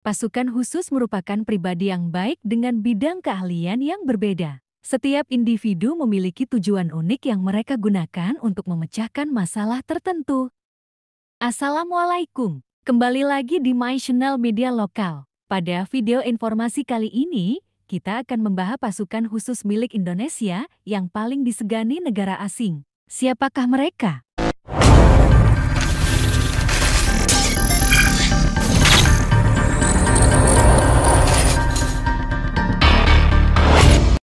Pasukan khusus merupakan pribadi yang baik dengan bidang keahlian yang berbeda. Setiap individu memiliki tujuan unik yang mereka gunakan untuk memecahkan masalah tertentu. Assalamualaikum, kembali lagi di My Channel Media Lokal. Pada video informasi kali ini, kita akan membahas pasukan khusus milik Indonesia yang paling disegani negara asing. Siapakah mereka?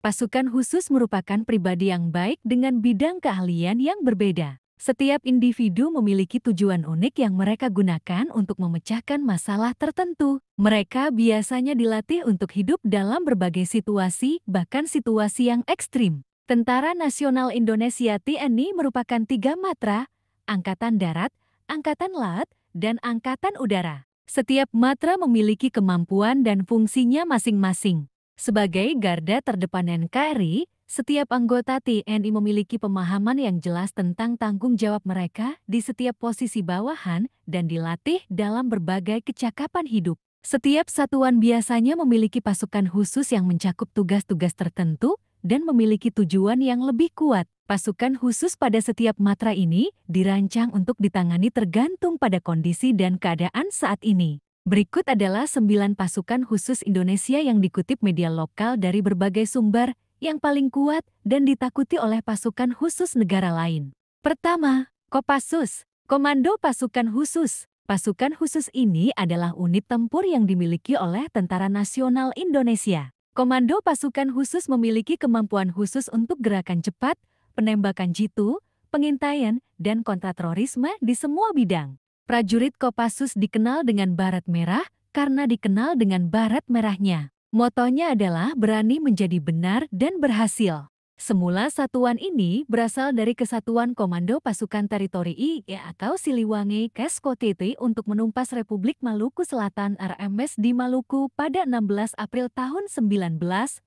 Pasukan khusus merupakan pribadi yang baik dengan bidang keahlian yang berbeda. Setiap individu memiliki tujuan unik yang mereka gunakan untuk memecahkan masalah tertentu. Mereka biasanya dilatih untuk hidup dalam berbagai situasi, bahkan situasi yang ekstrim. Tentara Nasional Indonesia TNI merupakan tiga matra, Angkatan Darat, Angkatan Laut, dan Angkatan Udara. Setiap matra memiliki kemampuan dan fungsinya masing-masing. Sebagai garda terdepan NKRI, setiap anggota TNI memiliki pemahaman yang jelas tentang tanggung jawab mereka di setiap posisi bawahan dan dilatih dalam berbagai kecakapan hidup. Setiap satuan biasanya memiliki pasukan khusus yang mencakup tugas-tugas tertentu dan memiliki tujuan yang lebih kuat. Pasukan khusus pada setiap matra ini dirancang untuk ditangani tergantung pada kondisi dan keadaan saat ini. Berikut adalah 9 pasukan khusus Indonesia yang dikutip media lokal dari berbagai sumber, yang paling kuat dan ditakuti oleh pasukan khusus negara lain. Pertama, Kopassus, Komando Pasukan Khusus. Pasukan khusus ini adalah unit tempur yang dimiliki oleh Tentara Nasional Indonesia. Komando pasukan khusus memiliki kemampuan khusus untuk gerakan cepat, penembakan jitu, pengintaian, dan kontraterorisme di semua bidang. Prajurit Kopassus dikenal dengan Barat Merah karena dikenal dengan Barat Merahnya. Motonya adalah berani menjadi benar dan berhasil. Semula satuan ini berasal dari Kesatuan Komando Pasukan Teritori I e, atau Siliwangi Keskotete untuk menumpas Republik Maluku Selatan RMS di Maluku pada 16 April tahun 1952.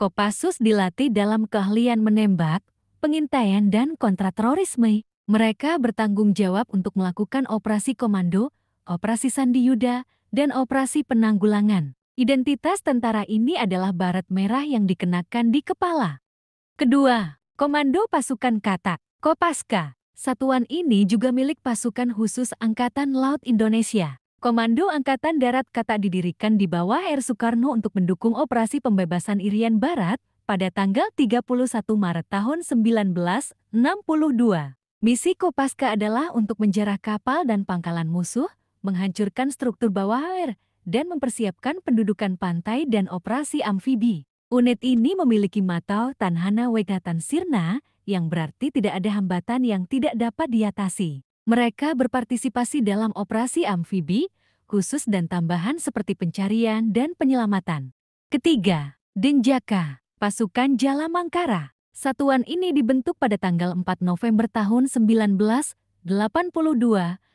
Kopassus dilatih dalam keahlian menembak, pengintaian dan kontraterorisme. Mereka bertanggung jawab untuk melakukan operasi komando, operasi Sandi Yuda, dan operasi penanggulangan. Identitas tentara ini adalah barat merah yang dikenakan di kepala. Kedua, Komando Pasukan Katak, Kopaska. Satuan ini juga milik pasukan khusus Angkatan Laut Indonesia. Komando Angkatan Darat Katak didirikan di bawah Air Soekarno untuk mendukung operasi pembebasan Irian Barat pada tanggal 31 Maret tahun 1962. Misi Kopaska adalah untuk menjarah kapal dan pangkalan musuh, menghancurkan struktur bawah air, dan mempersiapkan pendudukan pantai dan operasi amfibi. Unit ini memiliki matau Tanhana Wegatan Sirna, yang berarti tidak ada hambatan yang tidak dapat diatasi. Mereka berpartisipasi dalam operasi amfibi, khusus dan tambahan seperti pencarian dan penyelamatan. Ketiga, Denjaka, pasukan Mangkara. Satuan ini dibentuk pada tanggal 4 November tahun 1982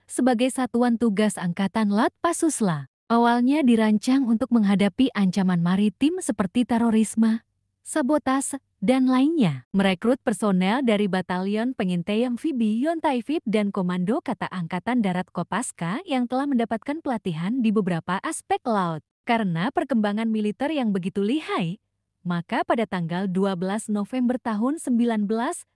sebagai Satuan Tugas Angkatan Laut Pasusla. Awalnya dirancang untuk menghadapi ancaman maritim seperti terorisme, sabotase, dan lainnya. Merekrut personel dari Batalion Pengintai Amfibi Yontaifib dan Komando Kata Angkatan Darat Kopaska yang telah mendapatkan pelatihan di beberapa aspek laut. Karena perkembangan militer yang begitu lihai, maka pada tanggal 12 November tahun 1984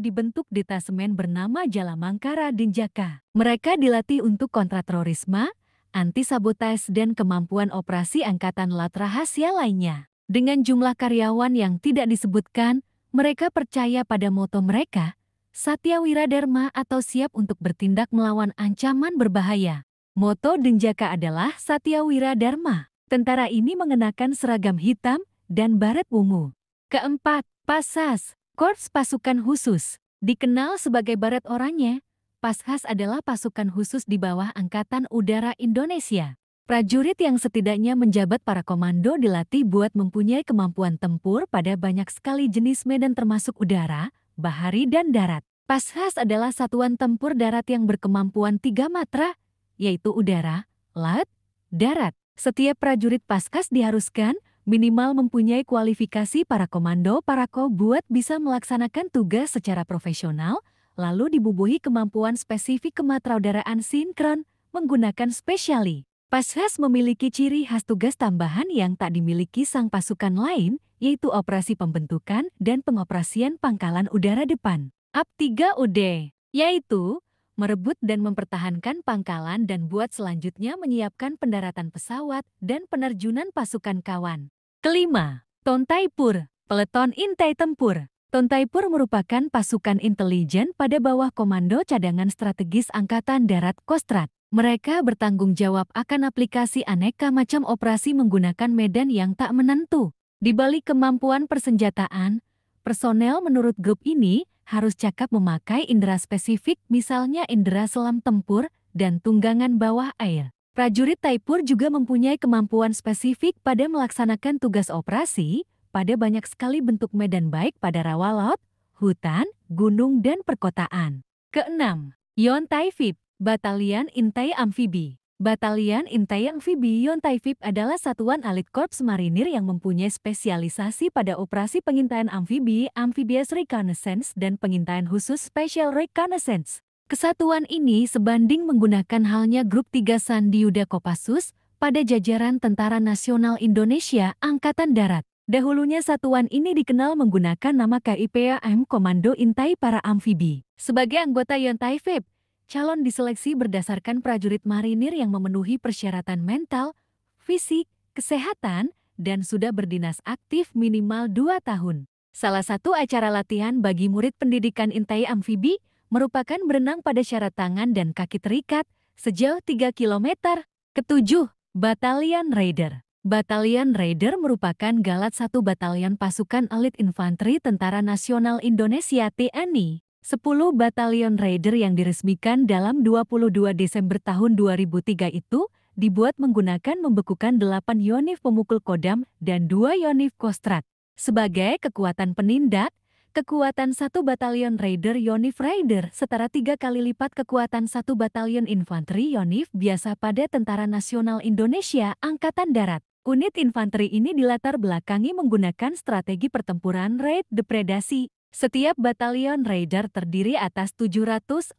dibentuk detasemen bernama Jalamangkara Denjaka. Mereka dilatih untuk kontraterorisme, anti-sabotase dan kemampuan operasi Angkatan Laut Rahasia lainnya. Dengan jumlah karyawan yang tidak disebutkan, mereka percaya pada moto mereka, Satya Wiradharma atau siap untuk bertindak melawan ancaman berbahaya. Moto Denjaka adalah Satya Wiradharma. Tentara ini mengenakan seragam hitam dan baret ungu. Keempat, Pasas, Korps Pasukan Khusus. Dikenal sebagai baret oranye, Pashas adalah pasukan khusus di bawah Angkatan Udara Indonesia. Prajurit yang setidaknya menjabat para komando dilatih buat mempunyai kemampuan tempur pada banyak sekali jenis medan termasuk udara, bahari dan darat. Pashas adalah satuan tempur darat yang berkemampuan tiga matra, yaitu udara, laut, darat. Setiap prajurit Paskas diharuskan minimal mempunyai kualifikasi para komando parako buat bisa melaksanakan tugas secara profesional, lalu dibubuhi kemampuan spesifik kematraudaraan sinkron menggunakan spesiali. Paskas memiliki ciri khas tugas tambahan yang tak dimiliki sang pasukan lain, yaitu operasi pembentukan dan pengoperasian pangkalan udara depan. AP3UD, yaitu merebut dan mempertahankan pangkalan dan buat selanjutnya menyiapkan pendaratan pesawat dan penerjunan pasukan kawan. Kelima, Tontaipur, Peleton Intai Tempur. Tontaipur merupakan pasukan intelijen pada bawah komando cadangan strategis Angkatan Darat Kostrad. Mereka bertanggung jawab akan aplikasi aneka macam operasi menggunakan medan yang tak menentu. Di balik kemampuan persenjataan, personel menurut grup ini harus cakap memakai indera spesifik, misalnya indera selam tempur dan tunggangan bawah air. Prajurit Taipur juga mempunyai kemampuan spesifik pada melaksanakan tugas operasi pada banyak sekali bentuk medan baik pada rawa laut, hutan, gunung, dan perkotaan. Keenam, Yon Taifib, Batalion Intai Amfibi. Batalion Intayang Yontai Taifib adalah satuan alit korps marinir yang mempunyai spesialisasi pada operasi pengintaian amfibi, amphibious reconnaissance, dan pengintaian khusus special reconnaissance. Kesatuan ini sebanding menggunakan halnya Grup 3 Yuda Kopassus pada jajaran Tentara Nasional Indonesia Angkatan Darat. Dahulunya satuan ini dikenal menggunakan nama KIPAM Komando Intai Para Amfibi. Sebagai anggota Yontai Fib, calon diseleksi berdasarkan prajurit marinir yang memenuhi persyaratan mental, fisik, kesehatan, dan sudah berdinas aktif minimal dua tahun. Salah satu acara latihan bagi murid pendidikan intai amfibi merupakan berenang pada syarat tangan dan kaki terikat sejauh 3 km. Ketujuh, Batalion Raider. Batalion Raider merupakan galat satu batalion pasukan elit infanteri Tentara Nasional Indonesia TNI. 10 batalion raider yang diresmikan dalam 22 Desember tahun 2003 itu dibuat menggunakan membekukan 8 yonif pemukul kodam dan 2 yonif kostrat. Sebagai kekuatan penindak, kekuatan satu batalion raider yonif raider setara tiga kali lipat kekuatan satu batalion infanteri yonif biasa pada Tentara Nasional Indonesia Angkatan Darat. Unit infanteri ini dilatar belakangi menggunakan strategi pertempuran raid depredasi setiap batalion Raider terdiri atas 747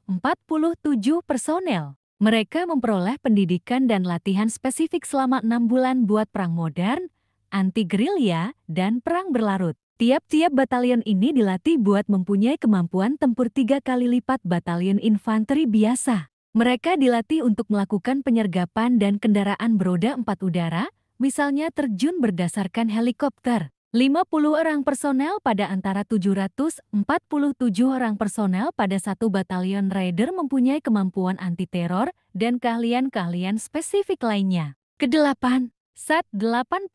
personel. Mereka memperoleh pendidikan dan latihan spesifik selama enam bulan buat perang modern, anti-gerilya, dan perang berlarut. Tiap-tiap batalion ini dilatih buat mempunyai kemampuan tempur tiga kali lipat batalion infanteri biasa. Mereka dilatih untuk melakukan penyergapan dan kendaraan beroda empat udara, misalnya terjun berdasarkan helikopter. 50 orang personel pada antara 747 orang personel pada satu batalion Raider mempunyai kemampuan anti-teror dan keahlian-keahlian spesifik lainnya. Kedelapan, SAT 81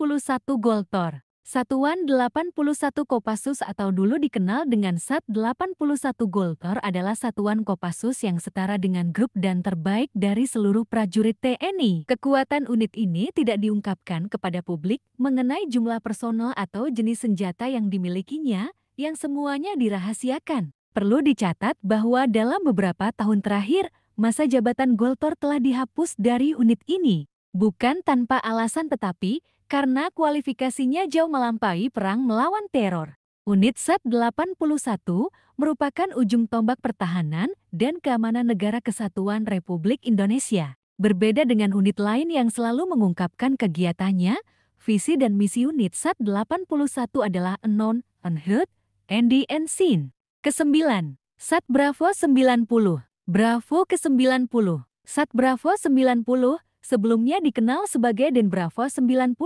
Goltor Satuan 81 Kopassus atau dulu dikenal dengan SAT 81 Golkar adalah satuan Kopassus yang setara dengan grup dan terbaik dari seluruh prajurit TNI. Kekuatan unit ini tidak diungkapkan kepada publik mengenai jumlah personel atau jenis senjata yang dimilikinya, yang semuanya dirahasiakan. Perlu dicatat bahwa dalam beberapa tahun terakhir, masa jabatan Golkar telah dihapus dari unit ini. Bukan tanpa alasan tetapi karena kualifikasinya jauh melampaui perang melawan teror. Unit SAT 81 merupakan ujung tombak pertahanan dan keamanan negara kesatuan Republik Indonesia. Berbeda dengan unit lain yang selalu mengungkapkan kegiatannya, visi dan misi unit SAT 81 adalah Unknown, Unheard, and Unseen. Kesembilan, SAT Bravo 90, Bravo ke-90, SAT Bravo 90 sebelumnya dikenal sebagai Den Bravo 90,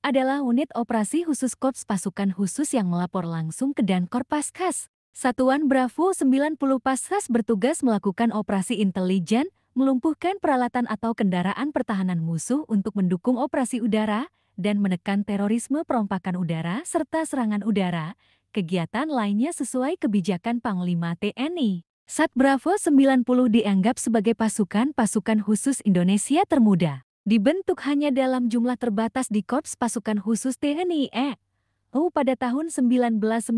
adalah unit operasi khusus Korps Pasukan Khusus yang melapor langsung ke Dankor Paskas. Satuan Bravo 90 Paskas bertugas melakukan operasi intelijen, melumpuhkan peralatan atau kendaraan pertahanan musuh untuk mendukung operasi udara, dan menekan terorisme perompakan udara serta serangan udara, kegiatan lainnya sesuai kebijakan Panglima TNI. Sat Bravo 90 dianggap sebagai pasukan-pasukan khusus Indonesia termuda. Dibentuk hanya dalam jumlah terbatas di Korps Pasukan Khusus TNI e. Oh, pada tahun 1990,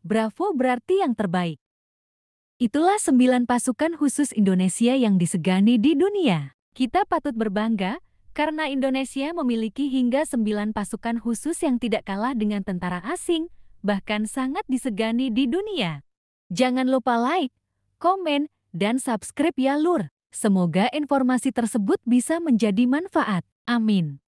Bravo berarti yang terbaik. Itulah sembilan pasukan khusus Indonesia yang disegani di dunia. Kita patut berbangga karena Indonesia memiliki hingga sembilan pasukan khusus yang tidak kalah dengan tentara asing, bahkan sangat disegani di dunia. Jangan lupa like, komen, dan subscribe ya lur. Semoga informasi tersebut bisa menjadi manfaat. Amin.